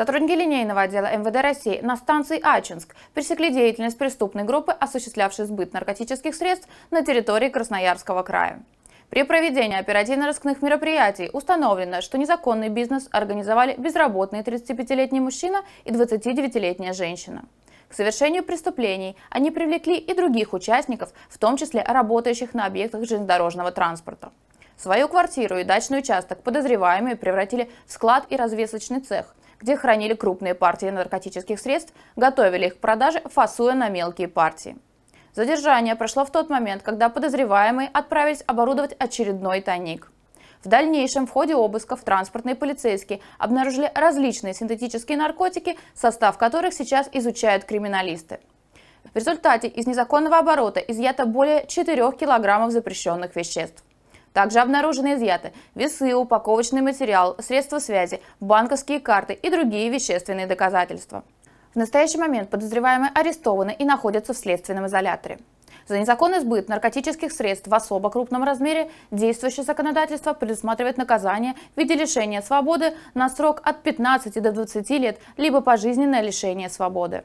Сотрудники линейного отдела МВД России на станции Ачинск пресекли деятельность преступной группы, осуществлявшей сбыт наркотических средств на территории Красноярского края. При проведении оперативно-рыскных мероприятий установлено, что незаконный бизнес организовали безработные 35-летний мужчина и 29-летняя женщина. К совершению преступлений они привлекли и других участников, в том числе работающих на объектах железнодорожного транспорта. Свою квартиру и дачный участок подозреваемые превратили в склад и развесочный цех, где хранили крупные партии наркотических средств, готовили их к продаже, фасуя на мелкие партии. Задержание прошло в тот момент, когда подозреваемые отправились оборудовать очередной тайник. В дальнейшем в ходе обысков транспортные полицейские обнаружили различные синтетические наркотики, состав которых сейчас изучают криминалисты. В результате из незаконного оборота изъято более 4 килограммов запрещенных веществ. Также обнаружены изъяты весы, упаковочный материал, средства связи, банковские карты и другие вещественные доказательства. В настоящий момент подозреваемые арестованы и находятся в следственном изоляторе. За незаконный сбыт наркотических средств в особо крупном размере действующее законодательство предусматривает наказание в виде лишения свободы на срок от 15 до 20 лет, либо пожизненное лишение свободы.